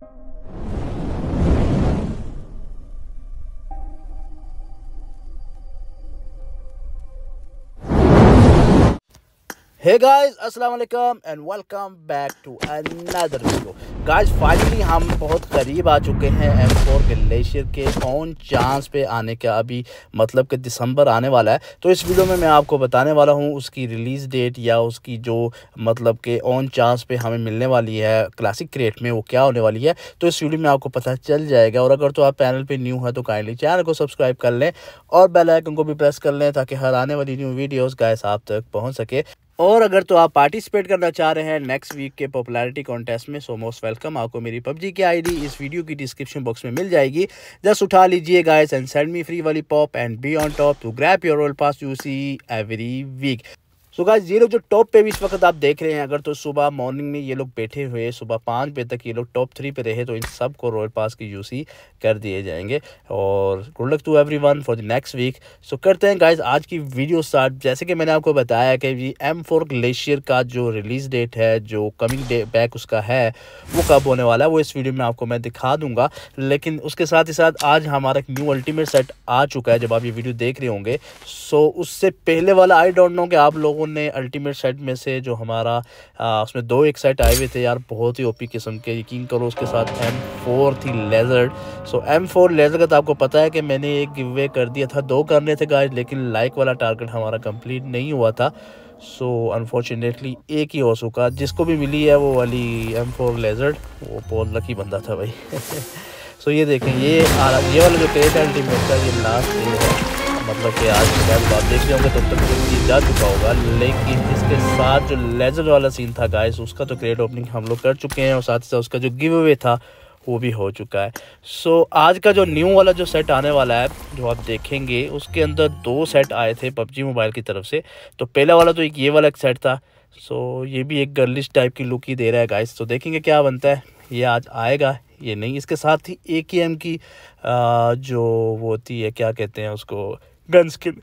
Thank you. Hey guys अस्सलाम वालेकुम and welcome back to another video guys finally हम बहुत करीब आ चुके हैं एम फोर ग्लेशियर के ऑन चांस पे आने का अभी मतलब कि दिसंबर आने वाला है तो इस वीडियो में मैं आपको बताने वाला हूं उसकी रिलीज़ डेट या उसकी जो मतलब के ऑन चांस पे हमें मिलने वाली है क्लासिक क्रिएट में वो क्या होने वाली है तो इस वीडियो में आपको पता चल जाएगा और अगर तो आप पैनल पर न्यू है तो काइंडली चैनल को सब्सक्राइब कर लें और बेलाइकन को भी प्रेस कर लें ताकि हर आने वाली न्यू वीडियोज़ गाइस आप तक पहुँच सके और अगर तो आप पार्टिसिपेट करना चाह रहे हैं नेक्स्ट वीक के पॉपुलैरिटी कॉन्टेस्ट में सो मोस्ट वेलकम आपको मेरी पबजी की आईडी इस वीडियो की डिस्क्रिप्शन बॉक्स में मिल जाएगी जस्ट उठा लीजिए guys and send me free वाली pop and be on top to grab your role pass you see every week so guys guys ये लोग जो टॉप पे भी इस वक्त आप देख रहे हैं अगर तो सुबह मॉर्निंग में ये लोग बैठे हुए सुबह पाँच बजे तक ये लोग टॉप थ्री पे रहे तो इन सब को रॉयल पास की यूसी कर दिए जाएंगे और good luck to everyone for the next week so करते हैं गाइज आज की वीडियो स्टार्ट जैसे कि मैंने आपको बताया कि जी एम फोर ग्लेशियर का जो रिलीज़ डेट है जो कमिंग डे बैक उसका है वो कब होने वाला है वो इस वीडियो में आपको मैं दिखा दूंगा लेकिन उसके साथ ही साथ आज हमारा न्यू अल्टीमेट सेट आ चुका है जब आप ये वीडियो देख रहे होंगे सो उससे पहले वाला आई डोंट नो कि आप लोगों ने अल्टीमेट सेट में से जो हमारा आ, उसमें दो एक सेट आए हुए थे यार बहुत ही ओपी किस्म के यकीन करो उसके साथ एम फोर थी lizard so M four lizard का तो आपको पता है कि मैंने एक गिव वे कर दिया था दो करने थे गाइज लेकिन लाइक वाला टारगेट हमारा कंप्लीट नहीं हुआ था सो so, अनफॉर्चुनेटली एक ही हो चुका जिसको भी मिली है वो वाली एम फोर लेजर्ड वो बहुत लकी बंदा था भाई सो so, ये देखें ये आ, ये वाला जो क्रेट अल्टीमेट का ये लास्ट है मतलब कि आज के बाद आप देख रहे होंगे तो तब तक चीज़ जा चुका होगा लेकिन इसके साथ जो लेजर वाला सीन था गाइस उसका तो क्रेट ओपनिंग हम लोग कर चुके हैं और साथ ही साथ उसका जो गिव अवे था वो भी हो चुका है सो so, आज का जो न्यू वाला जो सेट आने वाला है जो आप देखेंगे उसके अंदर दो सेट आए थे पबजी मोबाइल की तरफ से तो पहला वाला तो एक ये वाला एक सेट था सो so, ये भी एक गर्लिश टाइप की लुक ही दे रहा है गाइस तो देखेंगे क्या बनता है ये आज आएगा ये नहीं इसके साथ ही ए की आ, जो वो होती है क्या कहते हैं उसको गन स्किन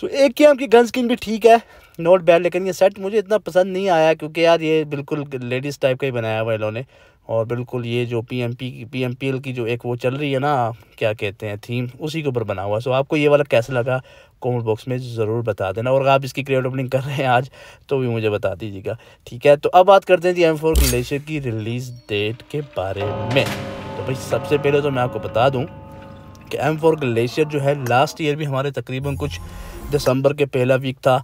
सो एक के एम की गन स्किन भी ठीक है नॉट बैड लेकिन ये सेट मुझे इतना पसंद नहीं आया क्योंकि यार ये बिल्कुल लेडीज़ टाइप का ही बनाया हुआ इन्होंने और बिल्कुल ये जो P M P P M P L की जो एक वो चल रही है ना क्या कहते हैं थीम उसी के ऊपर बना हुआ सो आपको ये वाला कैसा लगा कमेंट बॉक्स में ज़रूर बता देना और अगर आप इसकी क्रिएट ओपनिंग कर रहे हैं आज तो भी मुझे बता दीजिएगा ठीक है तो अब बात करते हैं जी एम फोर ग्लेशियर की रिलीज़ डेट के बारे में तो भाई सबसे पहले तो मैं आपको बता दूँ कि एम फोर ग्लेशियर जो है लास्ट ईयर भी हमारे तकरीबन कुछ दिसंबर के पहला वीक था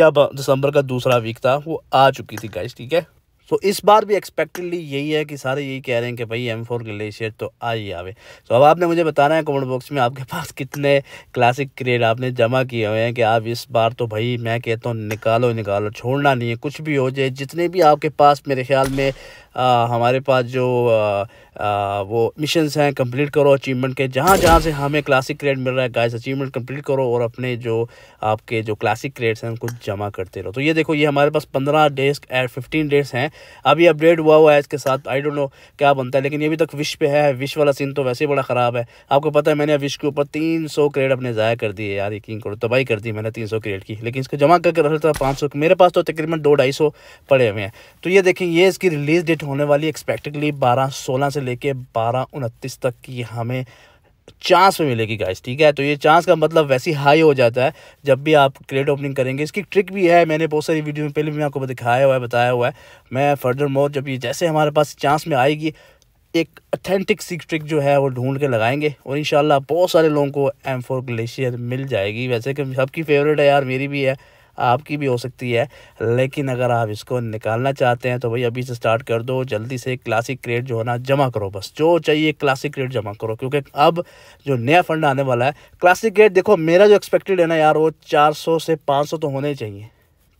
या दिसंबर का दूसरा वीक था वो आ चुकी थी गाइस ठीक है सो so, इस बार भी एक्सपेक्टेडली यही है कि सारे यही कह रहे हैं कि भाई एम फोर ग्लेशियर तो आ ही आवे सो so, अब आपने मुझे बताना है कमेंट बॉक्स में आपके पास कितने क्लासिक क्रिएट आपने जमा किए हुए हैं कि आप इस बार तो भाई मैं कहता हूँ निकालो निकालो छोड़ना नहीं है कुछ भी हो जाए जितने भी आपके पास मेरे ख्याल में आ, हमारे पास जो आ, आ, वो मिशंस हैं कंप्लीट करो अचीवमेंट के जहाँ जहाँ से हमें क्लासिक क्रेड मिल रहा है गाइस अचीवमेंट कंप्लीट करो और अपने जो आपके जो क्लासिक क्रेड्स हैं उनको जमा करते रहो तो ये देखो ये हमारे पास पंद्रह डेज एट फिफ्टीन डेज हैं अभी अपडेट हुआ हुआ है इसके साथ आई डोंट नो क्या बनता है लेकिन ये अभी तक विश पे है विश वाला सीन तो वैसे ही बड़ा ख़राब है आपको पता है मैंने विश के ऊपर तीन सौ क्रेड अपने ज़ाया कर दिए यार यकीन करो तबाही कर दी मैंने तीन सौ क्रेड की लेकिन इसको जमा करके रख लेता पाँच सौ मेरे पास तो तकरीबन दो ढाई सौ पड़े हुए हैं तो ये देखें ये इसकी रिलीज़ डेट होने वाली एक्सपेक्टेडली बारह सोलह से लेके बारह उनतीस तक की हमें चांस में मिलेगी गाइस ठीक है तो ये चांस का मतलब वैसे हाई हो जाता है जब भी आप क्रेट ओपनिंग करेंगे इसकी ट्रिक भी है मैंने बहुत सारी वीडियो में पहले भी आपको दिखाया हुआ है बताया हुआ है मैं फर्दर मोर जब ये जैसे हमारे पास चांस में आएगी एक अथेंटिक सिक्स ट्रिक जो है वो ढूंढ के लगाएंगे और इंशाल्लाह बहुत सारे लोगों को एम फोर ग्लेशियर मिल जाएगी वैसे कि सबकी फेवरेट है यार मेरी भी है आपकी भी हो सकती है लेकिन अगर आप इसको निकालना चाहते हैं तो भाई अभी से स्टार्ट कर दो जल्दी से क्लासिक क्रेड जो है ना जमा करो बस जो चाहिए क्लासिक क्रेड जमा करो क्योंकि अब जो नया फंड आने वाला है क्लासिक क्रेड देखो मेरा जो एक्सपेक्टेड है ना यार वो चार से पाँच तो होने चाहिए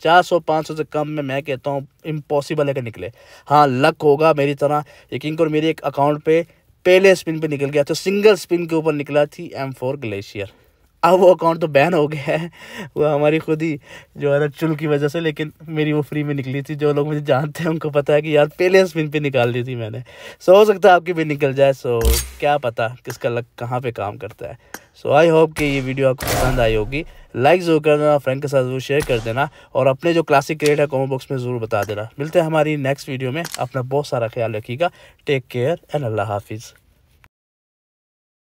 चार सौ पाँच सौ से कम में मैं कहता हूँ इम्पॉसिबल है कि निकले हाँ लक होगा मेरी तरह यकीन करो मेरे एक अकाउंट पे पहले स्पिन पे निकल गया तो सिंगल स्पिन के ऊपर निकला थी एम फोर ग्लेशियर अब वो अकाउंट तो बैन हो गया है वो हमारी खुद ही जो है ना चुल की वजह से लेकिन मेरी वो फ्री में निकली थी जो लोग मुझे जानते हैं उनको पता है कि यार पहले स्पिन पे निकाल दी थी मैंने सो हो सकता है आपकी भी निकल जाए सो क्या पता किसका लक कहाँ पे काम करता है सो आई होप कि ये वीडियो आपको पसंद आई होगी लाइक जरूर कर देना फ्रेंड के साथ जरूर शेयर कर देना और अपने जो क्लासिक क्रिएट है कॉमेंट बॉक्स में ज़रूर बता देना मिलते हैं हमारी नेक्स्ट वीडियो में अपना बहुत सारा ख्याल रखिएगा टेक केयर एंड अल्लाह हाफिज़